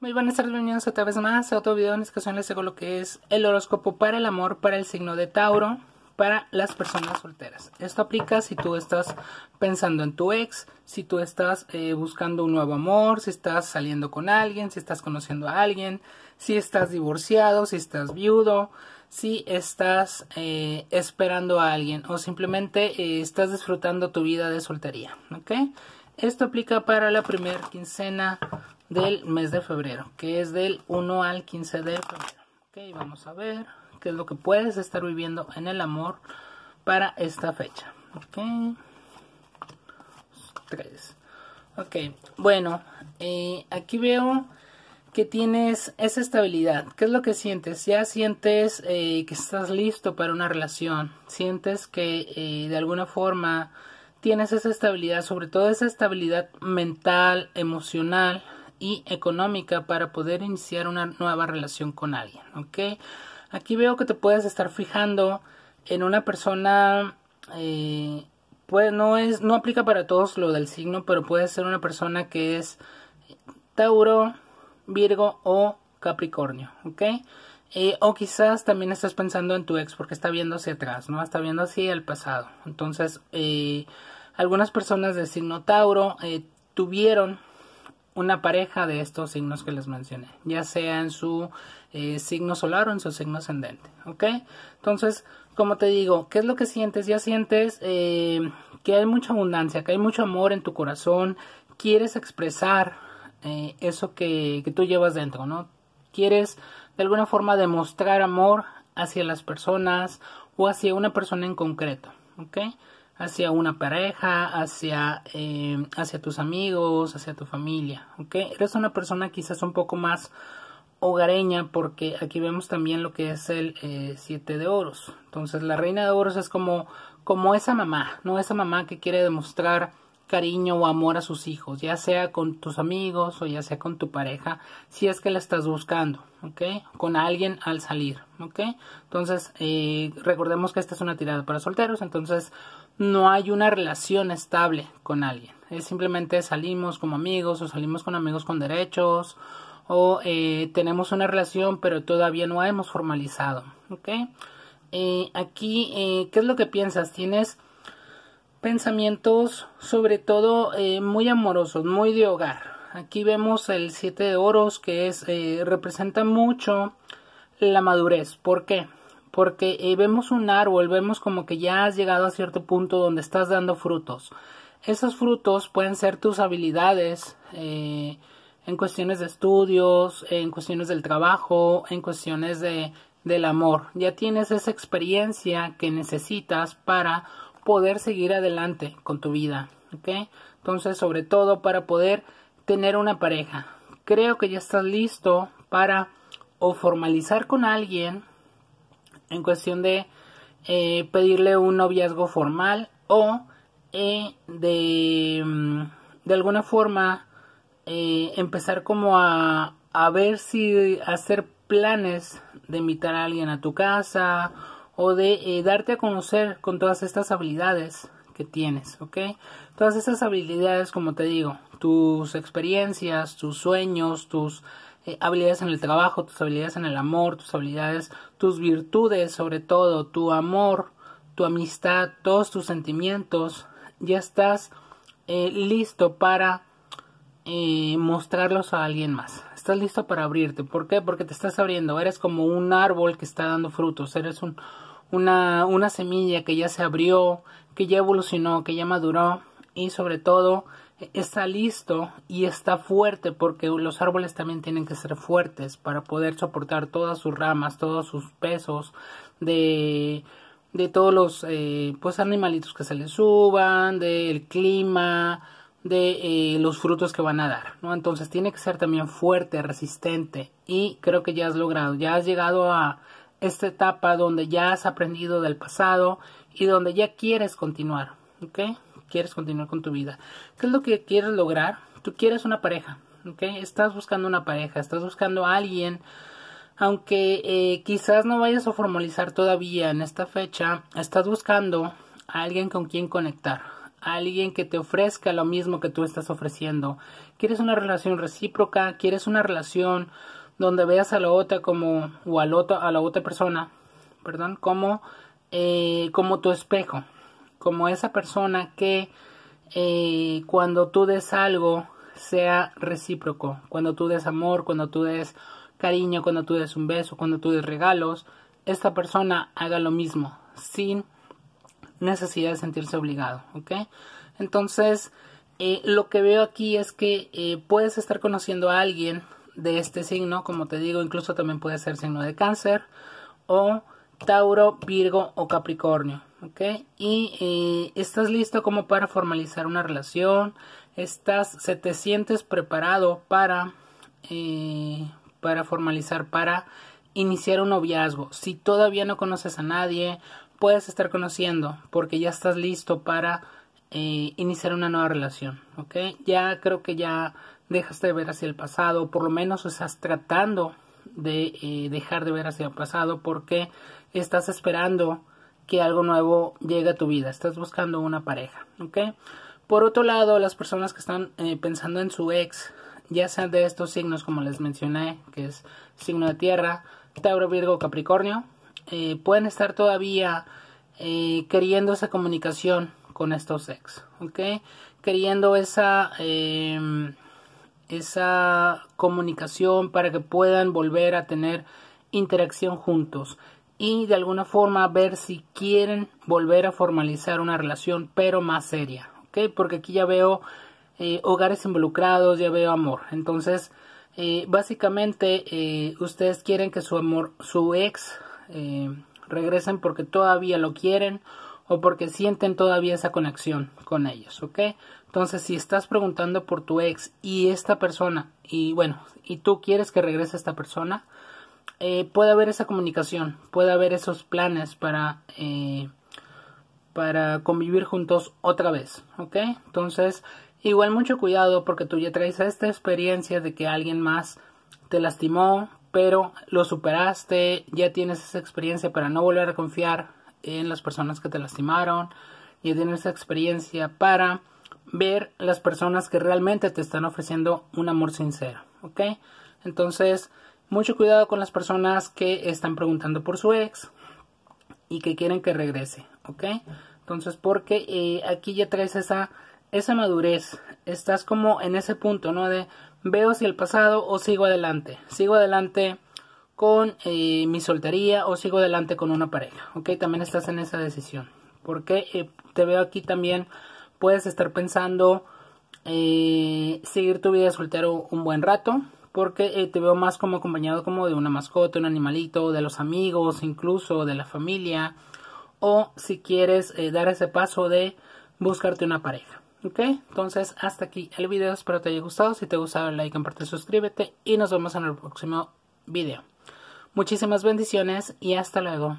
Muy buenas tardes, bienvenidos otra vez más a otro video. En esta ocasión les hago lo que es el horóscopo para el amor, para el signo de Tauro, para las personas solteras. Esto aplica si tú estás pensando en tu ex, si tú estás eh, buscando un nuevo amor, si estás saliendo con alguien, si estás conociendo a alguien, si estás divorciado, si estás viudo, si estás eh, esperando a alguien o simplemente eh, estás disfrutando tu vida de soltería. ¿Ok? Esto aplica para la primera quincena del mes de febrero, que es del 1 al 15 de febrero. Ok, vamos a ver qué es lo que puedes estar viviendo en el amor para esta fecha. Ok, 3. Ok, bueno, eh, aquí veo que tienes esa estabilidad. ¿Qué es lo que sientes? Ya sientes eh, que estás listo para una relación. Sientes que eh, de alguna forma tienes esa estabilidad, sobre todo esa estabilidad mental, emocional, y económica para poder iniciar una nueva relación con alguien. ¿ok? Aquí veo que te puedes estar fijando en una persona, eh, pues no es, no aplica para todos lo del signo, pero puede ser una persona que es Tauro, Virgo o Capricornio, ¿ok? Eh, o quizás también estás pensando en tu ex porque está viendo hacia atrás, ¿no? Está viendo hacia el pasado. Entonces, eh, algunas personas del signo Tauro tuvieron una pareja de estos signos que les mencioné, ya sea en su eh, signo solar o en su signo ascendente, ¿ok? Entonces, como te digo, ¿qué es lo que sientes? Ya sientes eh, que hay mucha abundancia, que hay mucho amor en tu corazón, quieres expresar eh, eso que, que tú llevas dentro, ¿no? Quieres de alguna forma demostrar amor hacia las personas o hacia una persona en concreto, ¿ok? hacia una pareja, hacia, eh, hacia tus amigos, hacia tu familia, ¿ok? Eres una persona quizás un poco más hogareña porque aquí vemos también lo que es el eh, siete de oros. Entonces la reina de oros es como, como esa mamá, ¿no? Esa mamá que quiere demostrar cariño o amor a sus hijos, ya sea con tus amigos o ya sea con tu pareja, si es que la estás buscando, ¿ok? Con alguien al salir, ¿ok? Entonces, eh, recordemos que esta es una tirada para solteros, entonces no hay una relación estable con alguien, es simplemente salimos como amigos o salimos con amigos con derechos o eh, tenemos una relación pero todavía no hemos formalizado, ¿ok? Eh, aquí, ¿qué es lo que piensas? ¿Tienes pensamientos sobre todo eh, muy amorosos, muy de hogar. Aquí vemos el siete de oros que es eh, representa mucho la madurez. ¿Por qué? Porque eh, vemos un árbol, vemos como que ya has llegado a cierto punto donde estás dando frutos. Esos frutos pueden ser tus habilidades en cuestiones de estudios, en cuestiones del trabajo, en cuestiones de, del amor. Ya tienes esa experiencia que necesitas para poder seguir adelante con tu vida, ¿ok? Entonces, sobre todo para poder tener una pareja. Creo que ya estás listo para o formalizar con alguien en cuestión de eh, pedirle un noviazgo formal o eh, de, mm, de alguna forma eh, empezar como a, a ver si hacer planes de invitar a alguien a tu casa o de eh, darte a conocer con todas estas habilidades que tienes, ¿ok? Todas estas habilidades, como te digo, tus experiencias, tus sueños, tus eh, habilidades en el trabajo, tus habilidades en el amor, tus habilidades, tus virtudes, sobre todo, tu amor, tu amistad, todos tus sentimientos, ya estás eh, listo para mostrarlos a alguien más. Estás listo para abrirte. ¿Por qué? Porque te estás abriendo. Eres como un árbol que está dando frutos. Eres un, una, una semilla que ya se abrió, que ya evolucionó, que ya maduró y sobre todo e, está listo y está fuerte porque los árboles también tienen que ser fuertes para poder soportar todas sus ramas, todos sus pesos de de todos los eh, pues animalitos que se les suban, del clima, de eh, los frutos que van a dar, ¿no? Entonces tiene que ser también fuerte, resistente y creo que ya has logrado, ya has llegado a esta etapa donde ya has aprendido del pasado y donde ya quieres continuar, ¿ok? Quieres continuar con tu vida. ¿Qué es lo que quieres lograr? Tú quieres una pareja, ¿ok? Estás buscando una pareja, estás buscando a alguien, aunque eh, quizás no vayas a formalizar todavía en esta fecha, estás buscando a alguien con quien conectar, a alguien que te ofrezca lo mismo que tú estás ofreciendo. Quieres una relación recíproca, quieres una relación donde veas a la otra como, o a la otra, persona, perdón, como, eh, como tu espejo, como esa persona que eh, cuando tú des algo sea recíproco, cuando tú des amor, cuando tú des cariño, cuando tú des un beso, cuando tú des regalos, esta persona haga lo mismo, sin necesidad de sentirse obligado, ¿ok? Entonces, eh, lo que veo aquí es que puedes estar conociendo a alguien de este signo, como te digo, incluso también puede ser signo de cáncer o Tauro, Virgo o Capricornio. ¿ok? Y eh, estás listo como para formalizar una relación, estás, se te sientes preparado para, eh, para formalizar, para iniciar un noviazgo. Si todavía no conoces a nadie, puedes estar conociendo porque ya estás listo para eh, iniciar una nueva relación, ¿ok? Ya creo que ya dejas de ver hacia el pasado, por lo menos estás tratando de eh, dejar de ver hacia el pasado porque estás esperando que algo nuevo llegue a tu vida, estás buscando una pareja, ¿ok? Por otro lado, las personas que están eh, pensando en su ex, ya sean de estos signos como les mencioné, que es signo de tierra, Tauro, Virgo, Capricornio, eh, pueden estar todavía queriendo esa comunicación con estos ex, ¿ok? Queriendo esa em, esa comunicación para que puedan volver a tener interacción juntos y de alguna forma ver si quieren volver a formalizar una relación pero más seria, ¿ok? Porque aquí ya veo eh, hogares involucrados, ya veo amor. Entonces, eh, básicamente eh, ustedes quieren que su amor, su ex regresen porque todavía lo quieren o porque sienten todavía esa conexión con ellos, ¿ok? Entonces, si estás preguntando por tu ex y esta persona, y bueno, y tú quieres que regrese esta persona, eh, puede haber esa comunicación, puede haber esos planes para, eh, para convivir juntos otra vez, ¿ok? Entonces, igual mucho cuidado porque tú ya traes esta experiencia de que alguien más te lastimó, pero lo superaste, ya tienes esa experiencia para no volver a confiar, en las personas que te lastimaron y tener esa experiencia para ver las personas que realmente te están ofreciendo un amor sincero, ¿ok? Entonces, mucho cuidado con las personas que están preguntando por su ex y que quieren que regrese, ¿ok? Entonces, porque eh, aquí ya traes esa, esa madurez, estás como en ese punto, ¿no? De veo si el pasado o sigo adelante, sigo adelante con eh, mi soltería o sigo adelante con una pareja. Ok, también estás en esa decisión. Porque eh, te veo aquí también, puedes estar pensando eh, seguir tu vida soltero un buen rato. Porque te veo más como acompañado como de una mascota, un animalito, de los amigos, incluso de la familia. O si quieres dar ese paso de buscarte una pareja. Ok, entonces hasta aquí el video, espero te haya gustado, si te ha gustado like, comparte, suscríbete y nos vemos en el próximo video. Muchísimas bendiciones y hasta luego.